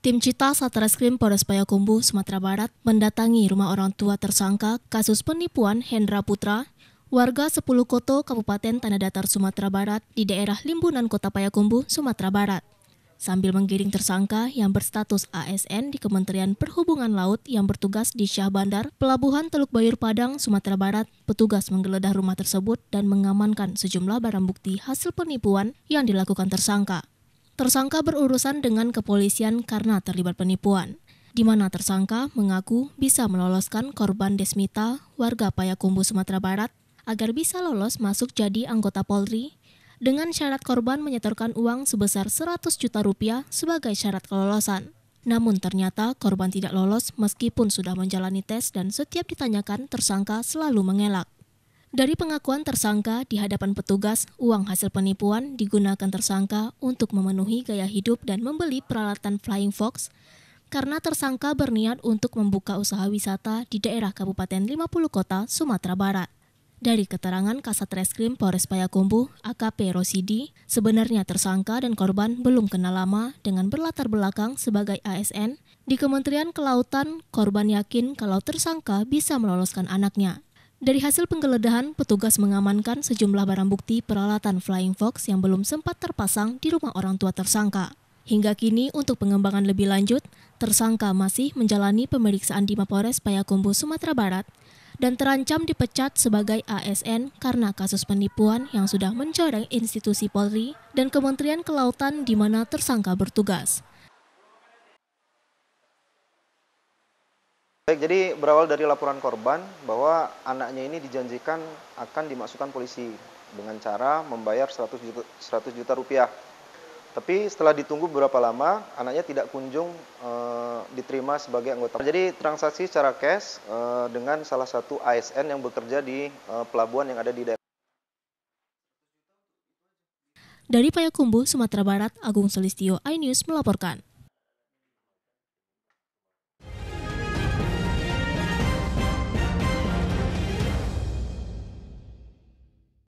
Tim Cita Satreskrim Polres Payakumbu, Sumatera Barat mendatangi rumah orang tua tersangka kasus penipuan Hendra Putra, warga 10 Koto, Kabupaten Tanah Datar, Sumatera Barat di daerah Limbunan Kota Payakumbu, Sumatera Barat. Sambil menggiring tersangka yang berstatus ASN di Kementerian Perhubungan Laut yang bertugas di Syah Bandar, Pelabuhan Teluk Bayur Padang, Sumatera Barat, petugas menggeledah rumah tersebut dan mengamankan sejumlah barang bukti hasil penipuan yang dilakukan tersangka tersangka berurusan dengan kepolisian karena terlibat penipuan, di mana tersangka mengaku bisa meloloskan korban Desmita, warga Payakumbu, Sumatera Barat, agar bisa lolos masuk jadi anggota Polri dengan syarat korban menyetorkan uang sebesar 100 juta rupiah sebagai syarat kelolosan. Namun ternyata korban tidak lolos meskipun sudah menjalani tes dan setiap ditanyakan tersangka selalu mengelak. Dari pengakuan tersangka di hadapan petugas, uang hasil penipuan digunakan tersangka untuk memenuhi gaya hidup dan membeli peralatan Flying Fox karena tersangka berniat untuk membuka usaha wisata di daerah Kabupaten 50 Kota, Sumatera Barat. Dari keterangan Kasat Reskrim Polres Payakumbu, AKP Rosidi, sebenarnya tersangka dan korban belum kenal lama dengan berlatar belakang sebagai ASN. Di Kementerian Kelautan, korban yakin kalau tersangka bisa meloloskan anaknya dari hasil penggeledahan, petugas mengamankan sejumlah barang bukti peralatan Flying Fox yang belum sempat terpasang di rumah orang tua tersangka. Hingga kini, untuk pengembangan lebih lanjut, tersangka masih menjalani pemeriksaan di Mapores Payakumbuh, Sumatera Barat, dan terancam dipecat sebagai ASN karena kasus penipuan yang sudah mencoreng institusi Polri dan Kementerian Kelautan di mana tersangka bertugas. Baik, jadi berawal dari laporan korban bahwa anaknya ini dijanjikan akan dimasukkan polisi dengan cara membayar 100 juta, 100 juta rupiah. Tapi setelah ditunggu beberapa lama, anaknya tidak kunjung e, diterima sebagai anggota. Jadi transaksi secara cash e, dengan salah satu ASN yang bekerja di e, pelabuhan yang ada di daerah. Dari Payakumbuh, Sumatera Barat, Agung Solistio, iNews melaporkan.